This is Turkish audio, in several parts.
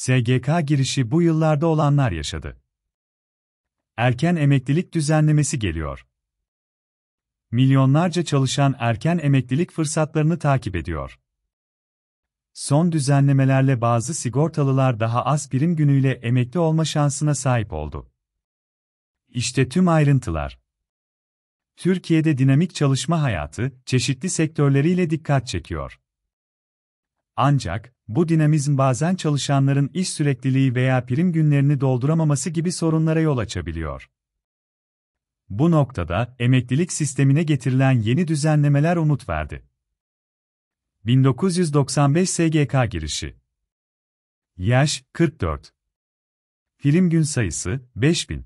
SGK girişi bu yıllarda olanlar yaşadı. Erken emeklilik düzenlemesi geliyor. Milyonlarca çalışan erken emeklilik fırsatlarını takip ediyor. Son düzenlemelerle bazı sigortalılar daha az prim günüyle emekli olma şansına sahip oldu. İşte tüm ayrıntılar. Türkiye'de dinamik çalışma hayatı çeşitli sektörleriyle dikkat çekiyor. Ancak bu dinamizm bazen çalışanların iş sürekliliği veya prim günlerini dolduramaması gibi sorunlara yol açabiliyor. Bu noktada emeklilik sistemine getirilen yeni düzenlemeler umut verdi. 1995 SGK girişi. Yaş 44. Prim gün sayısı 5000.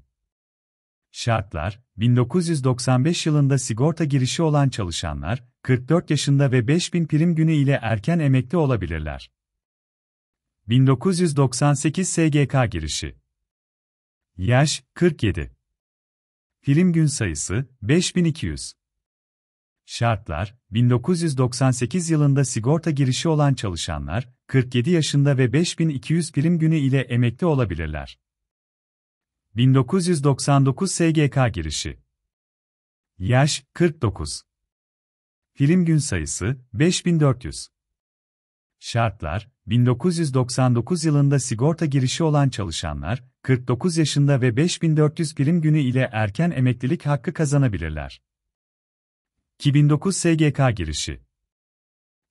Şartlar, 1995 yılında sigorta girişi olan çalışanlar, 44 yaşında ve 5000 prim günü ile erken emekli olabilirler. 1998 SGK girişi. Yaş 47. Film gün sayısı 5200. Şartlar 1998 yılında sigorta girişi olan çalışanlar 47 yaşında ve 5200 prim günü ile emekli olabilirler. 1999 SGK girişi. Yaş 49. Film gün sayısı 5400. Şartlar, 1999 yılında sigorta girişi olan çalışanlar, 49 yaşında ve 5400 prim günü ile erken emeklilik hakkı kazanabilirler. 2009 SGK girişi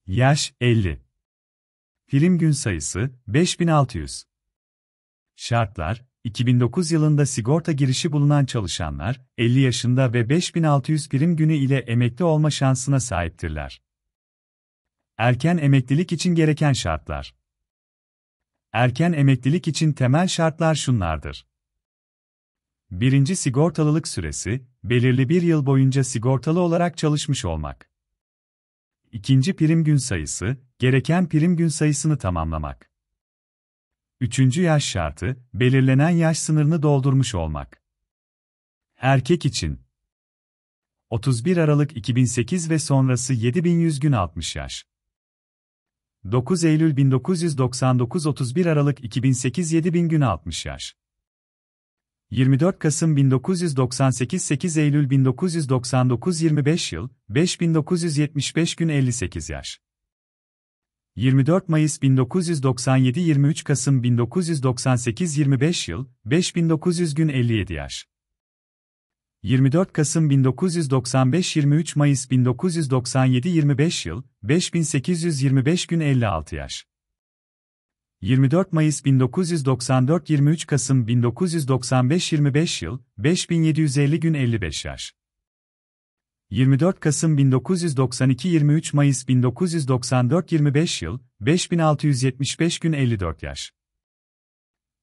Yaş 50 Prim gün sayısı 5600 Şartlar, 2009 yılında sigorta girişi bulunan çalışanlar, 50 yaşında ve 5600 prim günü ile emekli olma şansına sahiptirler. Erken emeklilik için gereken şartlar. Erken emeklilik için temel şartlar şunlardır. 1. Sigortalılık süresi, belirli bir yıl boyunca sigortalı olarak çalışmış olmak. 2. Prim gün sayısı, gereken prim gün sayısını tamamlamak. 3. Yaş şartı, belirlenen yaş sınırını doldurmuş olmak. Erkek için 31 Aralık 2008 ve sonrası 7100 gün 60 yaş. 9 Eylül 1999 31 Aralık 2008 7000 güne 60 yaş. 24 Kasım 1998 8 Eylül 1999 25 yıl 5975 gün 58 yaş. 24 Mayıs 1997 23 Kasım 1998 25 yıl 5900 gün 57 yaş. 24 Kasım 1995 23 Mayıs 1997 25 yıl 5825 gün 56 yaş 24 Mayıs 1994 23 Kasım 1995 25 yıl 5750 gün 55 yaş 24 Kasım 1992 23 Mayıs 1994 25 yıl 5675 gün 54 yaş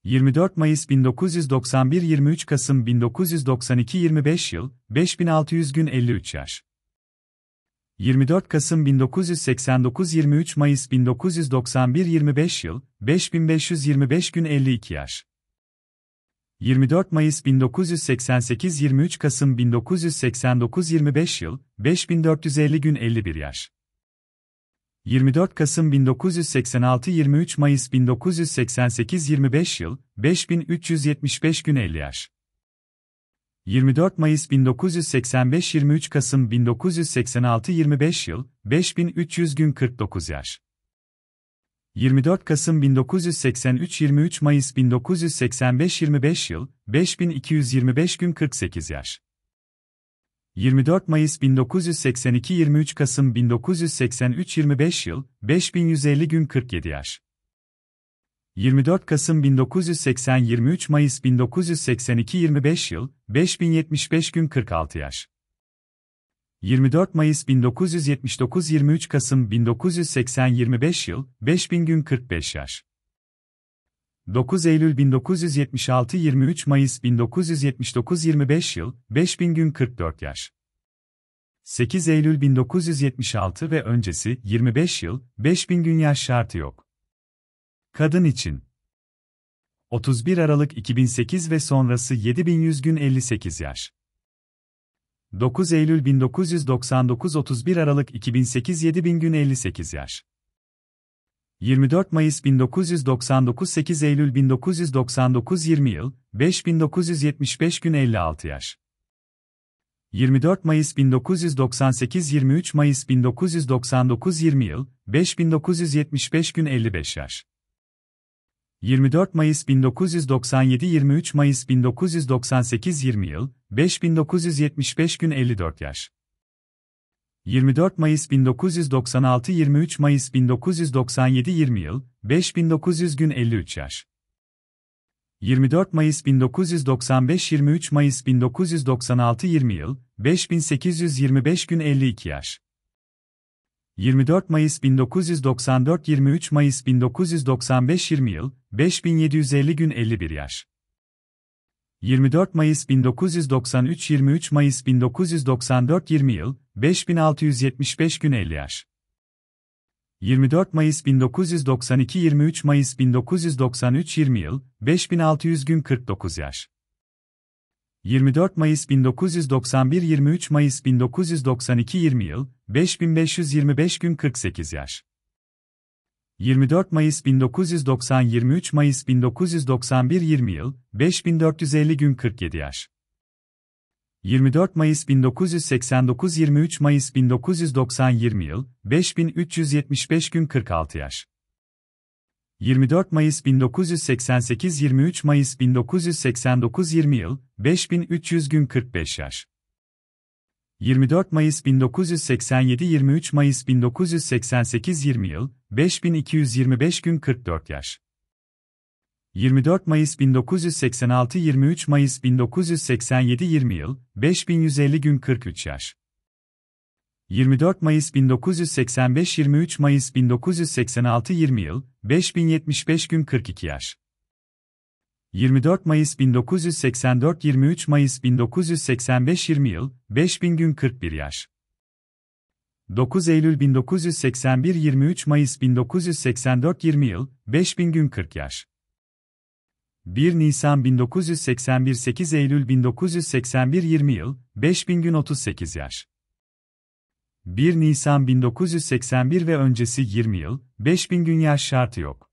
24 Mayıs 1991 23 Kasım 1992 25 yıl 5600 gün 53 yaş 24 Kasım 1989 23 Mayıs 1991 25 yıl 5525 gün 52 yaş 24 Mayıs 1988 23 Kasım 1989 25 yıl 5450 gün 51 yaş 24 Kasım 1986 23 Mayıs 1988 25 yıl 5375 gün 50 yaş 24 Mayıs 1985 23 Kasım 1986 25 yıl 5300 gün 49 yaş 24 Kasım 1983 23 Mayıs 1985 25 yıl 5225 gün 48 yaş 24 Mayıs 1982-23 Kasım 1983-25 yıl, 5150 gün 47 yaş. 24 Kasım 1980-23 Mayıs 1982-25 yıl, 5075 gün 46 yaş. 24 Mayıs 1979-23 Kasım 1980-25 yıl, 5000 gün 45 yaş. 9 Eylül 1976 23 Mayıs 1979 25 yıl, 5000 gün 44 yaş. 8 Eylül 1976 ve öncesi 25 yıl, 5000 gün yaş şartı yok. Kadın için 31 Aralık 2008 ve sonrası 7100 gün 58 yaş. 9 Eylül 1999 31 Aralık 2008 7000 gün 58 yaş. 24 Mayıs 1999 8 Eylül 1999 20 yıl 5975 gün 56 yaş 24 Mayıs 1998 23 Mayıs 1999 20 yıl 5975 gün 55 yaş 24 Mayıs 1997 23 Mayıs 1998 20 yıl 5975 gün 54 yaş 24 Mayıs 1996 23 Mayıs 1997 20 yıl 5900 gün 53 yaş 24 Mayıs 1995 23 Mayıs 1996 20 yıl 5825 gün 52 yaş 24 Mayıs 1994 23 Mayıs 1995 20 yıl 5750 gün 51 yaş 24 Mayıs 1993 23 Mayıs 1994 20 yıl 5675 gün 50 yaş 24 Mayıs 1992 23 Mayıs 1993 20 yıl 5600 gün 49 yaş 24 Mayıs 1991 23 Mayıs 1992 20 yıl 5525 gün 48 yaş 24 Mayıs 1990 23 Mayıs 1991 20 yıl 5450 gün 47 yaş 24 Mayıs 1989 23 Mayıs 1990 20 yıl 5375 gün 46 yaş 24 Mayıs 1988 23 Mayıs 1989 20 yıl 5300 gün 45 yaş 24 Mayıs 1987 23 Mayıs 1988 20 yıl 5225 gün 44 yaş 24 Mayıs 1986 23 Mayıs 1987 20 yıl 5150 gün 43 yaş 24 Mayıs 1985 23 Mayıs 1986 20 yıl 5075 gün 42 yaş 24 Mayıs 1984 23 Mayıs 1985 20 yıl 5000 gün 41 yaş 9 Eylül 1981 23 Mayıs 1984 20 yıl 5000 gün 40 yaş 1 Nisan 1981 8 Eylül 1981 20 yıl 5000 gün 38 yaş 1 Nisan 1981 ve öncesi 20 yıl 5000 gün yaş şartı yok